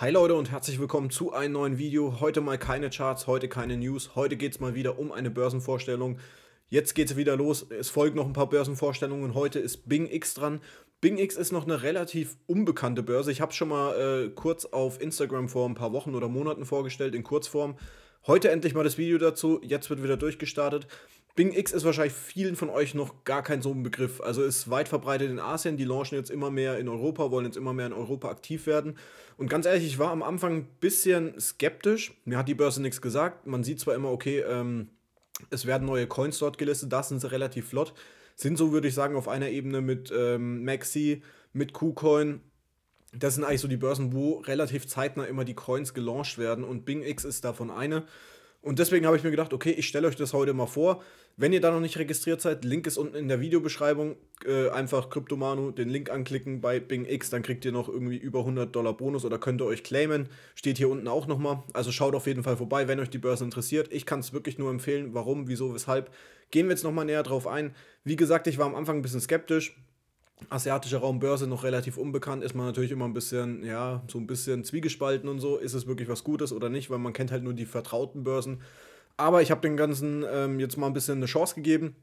Hi Leute und herzlich willkommen zu einem neuen Video. Heute mal keine Charts, heute keine News. Heute geht es mal wieder um eine Börsenvorstellung. Jetzt geht es wieder los. Es folgen noch ein paar Börsenvorstellungen. Heute ist Bing X dran. Bing X ist noch eine relativ unbekannte Börse. Ich habe es schon mal äh, kurz auf Instagram vor ein paar Wochen oder Monaten vorgestellt in Kurzform. Heute endlich mal das Video dazu. Jetzt wird wieder durchgestartet. Bing X ist wahrscheinlich vielen von euch noch gar kein so ein Begriff. Also ist weit verbreitet in Asien. Die launchen jetzt immer mehr in Europa, wollen jetzt immer mehr in Europa aktiv werden. Und ganz ehrlich, ich war am Anfang ein bisschen skeptisch. Mir hat die Börse nichts gesagt. Man sieht zwar immer, okay, ähm, es werden neue Coins dort gelistet. Da sind sie relativ flott. Sind so, würde ich sagen, auf einer Ebene mit ähm, Maxi, mit KuCoin das sind eigentlich so die Börsen, wo relativ zeitnah immer die Coins gelauncht werden und Bing X ist davon eine. Und deswegen habe ich mir gedacht, okay, ich stelle euch das heute mal vor. Wenn ihr da noch nicht registriert seid, Link ist unten in der Videobeschreibung. Äh, einfach Kryptomanu den Link anklicken bei Bing X, dann kriegt ihr noch irgendwie über 100 Dollar Bonus oder könnt ihr euch claimen. Steht hier unten auch nochmal. Also schaut auf jeden Fall vorbei, wenn euch die Börse interessiert. Ich kann es wirklich nur empfehlen. Warum, wieso, weshalb. Gehen wir jetzt nochmal näher drauf ein. Wie gesagt, ich war am Anfang ein bisschen skeptisch asiatischer Raumbörse noch relativ unbekannt, ist man natürlich immer ein bisschen, ja, so ein bisschen zwiegespalten und so, ist es wirklich was Gutes oder nicht, weil man kennt halt nur die vertrauten Börsen. Aber ich habe den ganzen ähm, jetzt mal ein bisschen eine Chance gegeben,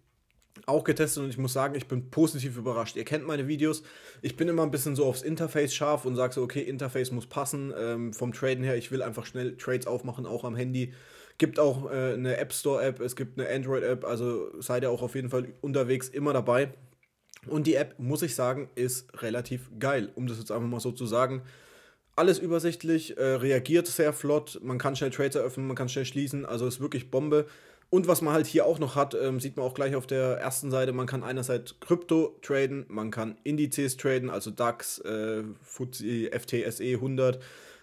auch getestet und ich muss sagen, ich bin positiv überrascht. Ihr kennt meine Videos, ich bin immer ein bisschen so aufs Interface scharf und sage so, okay, Interface muss passen, ähm, vom Traden her, ich will einfach schnell Trades aufmachen, auch am Handy gibt auch äh, eine App Store App, es gibt eine Android App, also seid ihr auch auf jeden Fall unterwegs immer dabei. Und die App, muss ich sagen, ist relativ geil, um das jetzt einfach mal so zu sagen. Alles übersichtlich, äh, reagiert sehr flott, man kann schnell Trades eröffnen, man kann schnell schließen, also ist wirklich Bombe. Und was man halt hier auch noch hat, ähm, sieht man auch gleich auf der ersten Seite, man kann einerseits Krypto traden, man kann Indizes traden, also DAX, äh, FTSE 100, e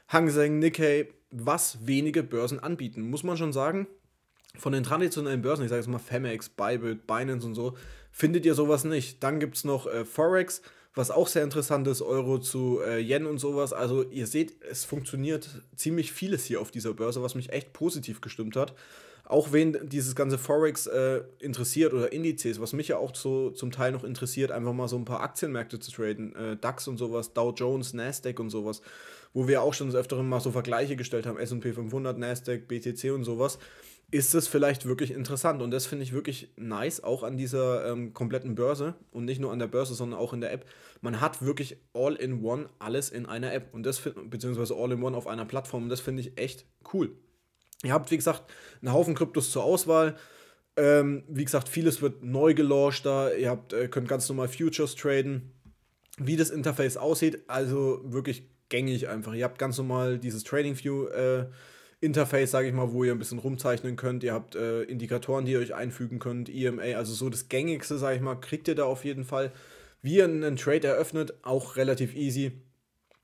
Hang Seng, Nikkei, was wenige Börsen anbieten, muss man schon sagen von den traditionellen Börsen, ich sage jetzt mal Femex, Bybit, Binance und so, findet ihr sowas nicht. Dann gibt es noch äh, Forex, was auch sehr interessant ist, Euro zu äh, Yen und sowas. Also ihr seht, es funktioniert ziemlich vieles hier auf dieser Börse, was mich echt positiv gestimmt hat. Auch wen dieses ganze Forex äh, interessiert oder Indizes, was mich ja auch so zum Teil noch interessiert, einfach mal so ein paar Aktienmärkte zu traden, äh, DAX und sowas, Dow Jones, Nasdaq und sowas wo wir auch schon des Öfteren mal so Vergleiche gestellt haben, SP 500, Nasdaq, BTC und sowas, ist das vielleicht wirklich interessant. Und das finde ich wirklich nice, auch an dieser ähm, kompletten Börse und nicht nur an der Börse, sondern auch in der App. Man hat wirklich All-in-One alles in einer App und das beziehungsweise All-in-One auf einer Plattform und das finde ich echt cool. Ihr habt, wie gesagt, einen Haufen Kryptos zur Auswahl. Ähm, wie gesagt, vieles wird neu gelauncht da. Ihr habt, äh, könnt ganz normal Futures traden. Wie das Interface aussieht, also wirklich gängig einfach. Ihr habt ganz normal dieses Trading View äh, Interface, sage ich mal, wo ihr ein bisschen rumzeichnen könnt. Ihr habt äh, Indikatoren, die ihr euch einfügen könnt, EMA, also so das gängigste, sage ich mal, kriegt ihr da auf jeden Fall. Wie ihr einen Trade eröffnet, auch relativ easy.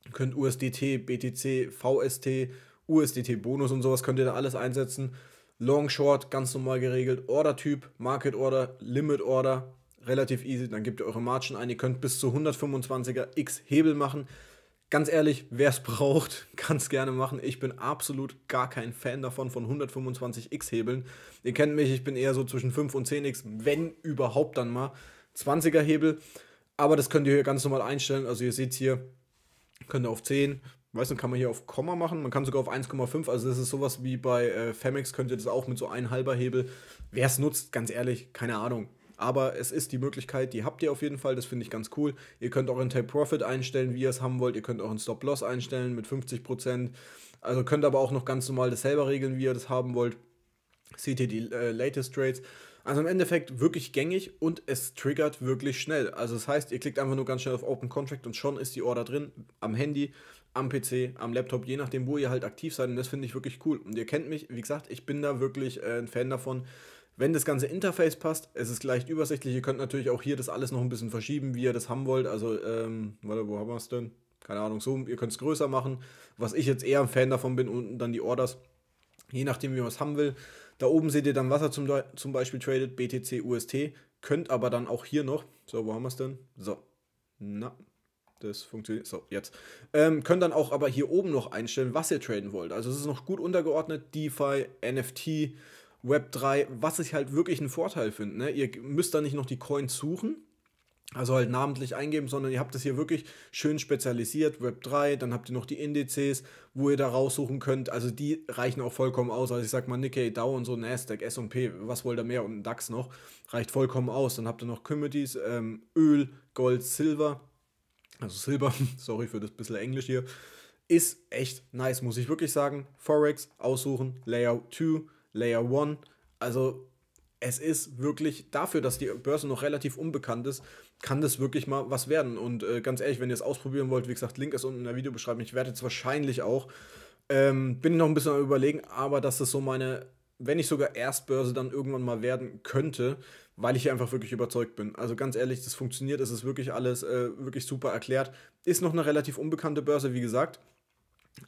Ihr könnt USDT, BTC, VST, USDT Bonus und sowas könnt ihr da alles einsetzen. Long Short ganz normal geregelt, Order Typ, Market Order, Limit Order, relativ easy, dann gebt ihr eure Margen ein, ihr könnt bis zu 125er X Hebel machen. Ganz ehrlich, wer es braucht, kann es gerne machen. Ich bin absolut gar kein Fan davon, von 125x-Hebeln. Ihr kennt mich, ich bin eher so zwischen 5 und 10x, wenn überhaupt dann mal. 20er-Hebel, aber das könnt ihr hier ganz normal einstellen. Also ihr seht hier, könnt ihr auf 10, weiß nicht, kann man hier auf Komma machen, man kann sogar auf 1,5, also das ist sowas wie bei äh, Femex, könnt ihr das auch mit so ein halber Hebel. Wer es nutzt, ganz ehrlich, keine Ahnung. Aber es ist die Möglichkeit, die habt ihr auf jeden Fall, das finde ich ganz cool. Ihr könnt auch euren Take Profit einstellen, wie ihr es haben wollt. Ihr könnt auch euren Stop Loss einstellen mit 50%. Also könnt aber auch noch ganz normal das selber regeln, wie ihr das haben wollt. Seht ihr die äh, Latest Trades. Also im Endeffekt wirklich gängig und es triggert wirklich schnell. Also das heißt, ihr klickt einfach nur ganz schnell auf Open Contract und schon ist die Order drin am Handy, am PC, am Laptop, je nachdem, wo ihr halt aktiv seid. Und das finde ich wirklich cool. Und ihr kennt mich, wie gesagt, ich bin da wirklich äh, ein Fan davon, wenn das ganze Interface passt, es ist leicht übersichtlich. Ihr könnt natürlich auch hier das alles noch ein bisschen verschieben, wie ihr das haben wollt. Also, ähm, warte, wo haben wir es denn? Keine Ahnung, so, ihr könnt es größer machen. Was ich jetzt eher ein Fan davon bin, unten dann die Orders. Je nachdem, wie man es haben will. Da oben seht ihr dann, was er zum, zum Beispiel tradet, BTC, UST. Könnt aber dann auch hier noch, so, wo haben wir es denn? So, na, das funktioniert. So, jetzt. Ähm, könnt dann auch aber hier oben noch einstellen, was ihr traden wollt. Also es ist noch gut untergeordnet. DeFi, NFT, Web 3, was ich halt wirklich einen Vorteil finde. Ne? Ihr müsst da nicht noch die Coins suchen, also halt namentlich eingeben, sondern ihr habt das hier wirklich schön spezialisiert, Web 3, dann habt ihr noch die Indizes, wo ihr da raussuchen könnt. Also die reichen auch vollkommen aus. Also ich sag mal Nikkei, Dow und so, Nasdaq, S&P, was wollt ihr mehr und DAX noch, reicht vollkommen aus. Dann habt ihr noch Commodities, ähm, Öl, Gold, Silber, also Silber, sorry für das bisschen Englisch hier, ist echt nice, muss ich wirklich sagen. Forex aussuchen, Layout 2, Layer One. Also es ist wirklich dafür, dass die Börse noch relativ unbekannt ist, kann das wirklich mal was werden. Und äh, ganz ehrlich, wenn ihr es ausprobieren wollt, wie gesagt, Link ist unten in der Videobeschreibung. Ich werde es wahrscheinlich auch, ähm, bin noch ein bisschen am Überlegen, aber dass das so meine, wenn ich sogar Erstbörse dann irgendwann mal werden könnte, weil ich hier einfach wirklich überzeugt bin. Also ganz ehrlich, das funktioniert, es ist wirklich alles äh, wirklich super erklärt. Ist noch eine relativ unbekannte Börse, wie gesagt.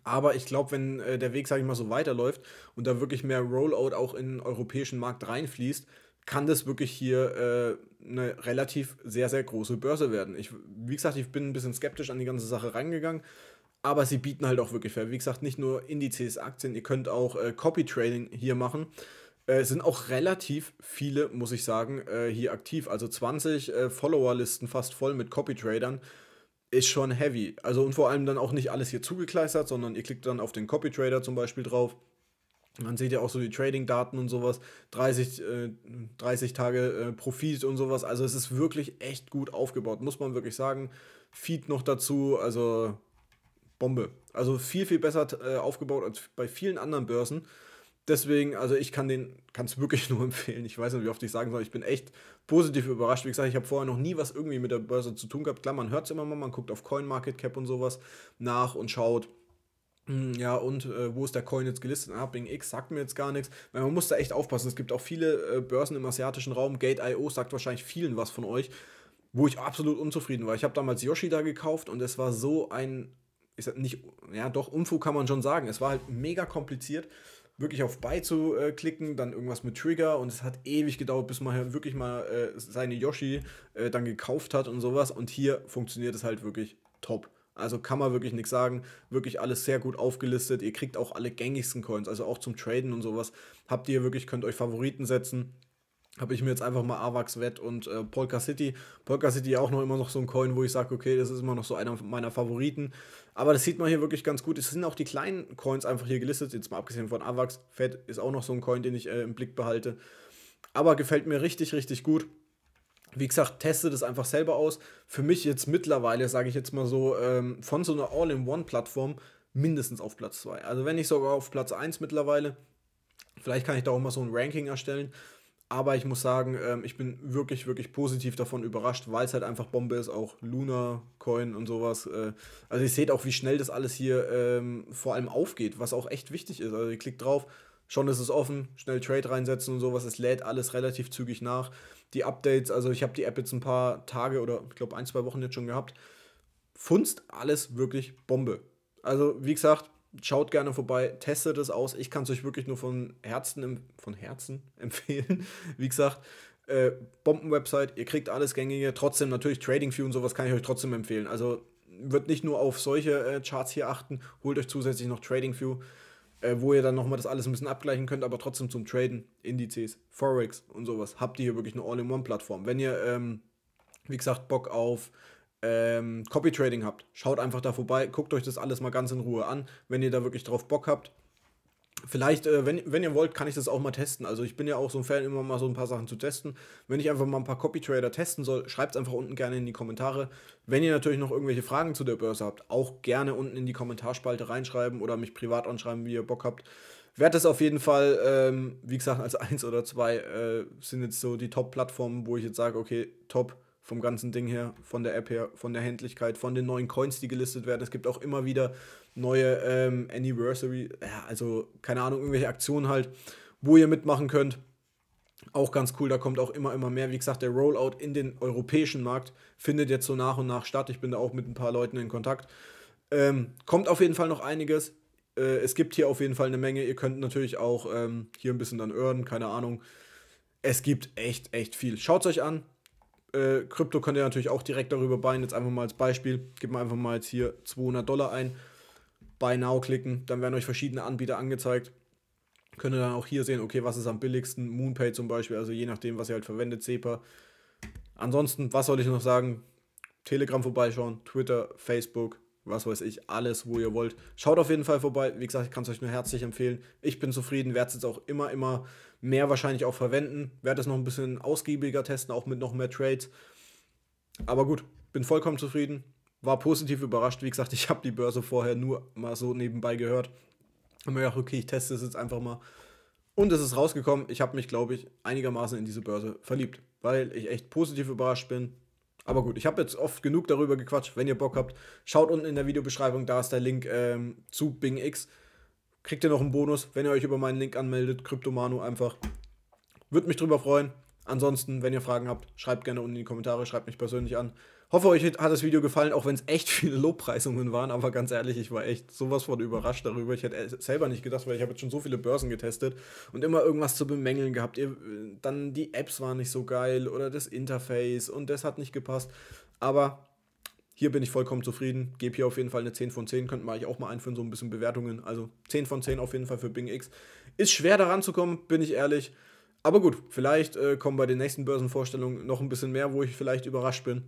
Aber ich glaube, wenn äh, der Weg, sage ich mal, so weiterläuft und da wirklich mehr Rollout auch in den europäischen Markt reinfließt, kann das wirklich hier äh, eine relativ sehr, sehr große Börse werden. Ich, wie gesagt, ich bin ein bisschen skeptisch an die ganze Sache reingegangen, aber sie bieten halt auch wirklich Wie gesagt, nicht nur Indizes, Aktien, ihr könnt auch äh, Copy-Trading hier machen. Äh, es sind auch relativ viele, muss ich sagen, äh, hier aktiv. Also 20 äh, Follower-Listen fast voll mit Copy-Tradern ist schon heavy. Also und vor allem dann auch nicht alles hier zugekleistert, sondern ihr klickt dann auf den Copy Trader zum Beispiel drauf. Man seht ja auch so die Trading-Daten und sowas, 30, äh, 30 Tage äh, Profit und sowas. Also es ist wirklich echt gut aufgebaut, muss man wirklich sagen. Feed noch dazu, also Bombe. Also viel, viel besser äh, aufgebaut als bei vielen anderen Börsen deswegen, also ich kann den, kann es wirklich nur empfehlen. Ich weiß nicht, wie oft ich sagen soll. Ich bin echt positiv überrascht. Wie gesagt, ich habe vorher noch nie was irgendwie mit der Börse zu tun gehabt. Klar, man hört es immer mal, man guckt auf CoinMarketCap und sowas nach und schaut. Hm, ja, und äh, wo ist der Coin jetzt gelistet? Ah, Bing X sagt mir jetzt gar nichts. Weil man muss da echt aufpassen. Es gibt auch viele äh, Börsen im asiatischen Raum. Gate.io sagt wahrscheinlich vielen was von euch, wo ich absolut unzufrieden war. Ich habe damals Yoshi da gekauft und es war so ein, ich sag nicht, ja doch, Unfug kann man schon sagen. Es war halt mega kompliziert wirklich auf Buy zu äh, klicken, dann irgendwas mit Trigger und es hat ewig gedauert, bis man wirklich mal äh, seine Yoshi äh, dann gekauft hat und sowas und hier funktioniert es halt wirklich top. Also kann man wirklich nichts sagen, wirklich alles sehr gut aufgelistet, ihr kriegt auch alle gängigsten Coins, also auch zum Traden und sowas, habt ihr wirklich, könnt euch Favoriten setzen, habe ich mir jetzt einfach mal Avax Wett und äh, Polka City. Polka City auch noch immer noch so ein Coin, wo ich sage, okay, das ist immer noch so einer meiner Favoriten. Aber das sieht man hier wirklich ganz gut. Es sind auch die kleinen Coins einfach hier gelistet. Jetzt mal abgesehen von Avax. Fett ist auch noch so ein Coin, den ich äh, im Blick behalte. Aber gefällt mir richtig, richtig gut. Wie gesagt, teste das einfach selber aus. Für mich jetzt mittlerweile, sage ich jetzt mal so, ähm, von so einer All-in-One-Plattform mindestens auf Platz 2. Also wenn nicht sogar auf Platz 1 mittlerweile. Vielleicht kann ich da auch mal so ein Ranking erstellen. Aber ich muss sagen, ähm, ich bin wirklich, wirklich positiv davon überrascht, weil es halt einfach Bombe ist, auch Luna, Coin und sowas. Äh, also ihr seht auch, wie schnell das alles hier ähm, vor allem aufgeht, was auch echt wichtig ist. Also ihr klickt drauf, schon ist es offen, schnell Trade reinsetzen und sowas. Es lädt alles relativ zügig nach. Die Updates, also ich habe die App jetzt ein paar Tage oder ich glaube ein, zwei Wochen jetzt schon gehabt. Funzt alles wirklich Bombe. Also wie gesagt, Schaut gerne vorbei, testet es aus. Ich kann es euch wirklich nur von Herzen, von Herzen empfehlen. Wie gesagt, äh, bomben ihr kriegt alles Gängige. Trotzdem natürlich Trading View und sowas kann ich euch trotzdem empfehlen. Also wird nicht nur auf solche äh, Charts hier achten, holt euch zusätzlich noch TradingView, äh, wo ihr dann nochmal das alles ein bisschen abgleichen könnt, aber trotzdem zum Traden, Indizes, Forex und sowas habt ihr hier wirklich eine All-in-One-Plattform. Wenn ihr, ähm, wie gesagt, Bock auf ähm, Copy Trading habt, schaut einfach da vorbei, guckt euch das alles mal ganz in Ruhe an, wenn ihr da wirklich drauf Bock habt. Vielleicht, äh, wenn, wenn ihr wollt, kann ich das auch mal testen. Also ich bin ja auch so ein Fan, immer mal so ein paar Sachen zu testen. Wenn ich einfach mal ein paar Copy-Trader testen soll, schreibt es einfach unten gerne in die Kommentare. Wenn ihr natürlich noch irgendwelche Fragen zu der Börse habt, auch gerne unten in die Kommentarspalte reinschreiben oder mich privat anschreiben, wie ihr Bock habt. Werd es auf jeden Fall, ähm, wie gesagt, als eins oder zwei äh, sind jetzt so die Top-Plattformen, wo ich jetzt sage, okay, top vom ganzen Ding her, von der App her, von der Händlichkeit, von den neuen Coins, die gelistet werden. Es gibt auch immer wieder neue ähm, Anniversary, ja, also keine Ahnung, irgendwelche Aktionen halt, wo ihr mitmachen könnt. Auch ganz cool, da kommt auch immer, immer mehr. Wie gesagt, der Rollout in den europäischen Markt findet jetzt so nach und nach statt. Ich bin da auch mit ein paar Leuten in Kontakt. Ähm, kommt auf jeden Fall noch einiges. Äh, es gibt hier auf jeden Fall eine Menge. Ihr könnt natürlich auch ähm, hier ein bisschen dann earnen, keine Ahnung. Es gibt echt, echt viel. Schaut es euch an äh, Krypto könnt ihr natürlich auch direkt darüber buyen. Jetzt einfach mal als Beispiel, gebt mal einfach mal jetzt hier 200 Dollar ein, Buy Now klicken, dann werden euch verschiedene Anbieter angezeigt. Könnt ihr dann auch hier sehen, okay, was ist am billigsten, Moonpay zum Beispiel, also je nachdem, was ihr halt verwendet, SEPA. Ansonsten, was soll ich noch sagen? Telegram vorbeischauen, Twitter, Facebook, was weiß ich, alles, wo ihr wollt. Schaut auf jeden Fall vorbei. Wie gesagt, ich kann es euch nur herzlich empfehlen. Ich bin zufrieden, werde es jetzt auch immer, immer mehr wahrscheinlich auch verwenden. Werde es noch ein bisschen ausgiebiger testen, auch mit noch mehr Trades. Aber gut, bin vollkommen zufrieden. War positiv überrascht. Wie gesagt, ich habe die Börse vorher nur mal so nebenbei gehört. Und mir gedacht, okay, ich teste es jetzt einfach mal. Und es ist rausgekommen, ich habe mich, glaube ich, einigermaßen in diese Börse verliebt, weil ich echt positiv überrascht bin. Aber gut, ich habe jetzt oft genug darüber gequatscht. Wenn ihr Bock habt, schaut unten in der Videobeschreibung, da ist der Link ähm, zu X. Kriegt ihr noch einen Bonus, wenn ihr euch über meinen Link anmeldet, Kryptomano einfach. Würde mich drüber freuen. Ansonsten, wenn ihr Fragen habt, schreibt gerne unten in die Kommentare, schreibt mich persönlich an. Hoffe, euch hat das Video gefallen, auch wenn es echt viele Lobpreisungen waren, aber ganz ehrlich, ich war echt sowas von überrascht darüber. Ich hätte selber nicht gedacht, weil ich habe jetzt schon so viele Börsen getestet und immer irgendwas zu bemängeln gehabt. Ihr, dann die Apps waren nicht so geil oder das Interface und das hat nicht gepasst. Aber hier bin ich vollkommen zufrieden. Gebe hier auf jeden Fall eine 10 von 10. Könnten wir eigentlich auch mal einführen, so ein bisschen Bewertungen. Also 10 von 10 auf jeden Fall für Bing X. Ist schwer daran zu kommen, bin ich ehrlich. Aber gut, vielleicht äh, kommen bei den nächsten Börsenvorstellungen noch ein bisschen mehr, wo ich vielleicht überrascht bin.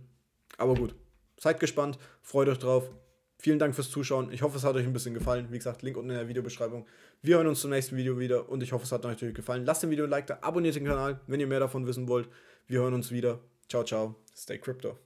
Aber gut, seid gespannt, freut euch drauf. Vielen Dank fürs Zuschauen. Ich hoffe, es hat euch ein bisschen gefallen. Wie gesagt, Link unten in der Videobeschreibung. Wir hören uns zum nächsten Video wieder und ich hoffe, es hat euch natürlich gefallen. Lasst dem Video ein Like da, abonniert den Kanal, wenn ihr mehr davon wissen wollt. Wir hören uns wieder. Ciao, ciao. Stay Crypto.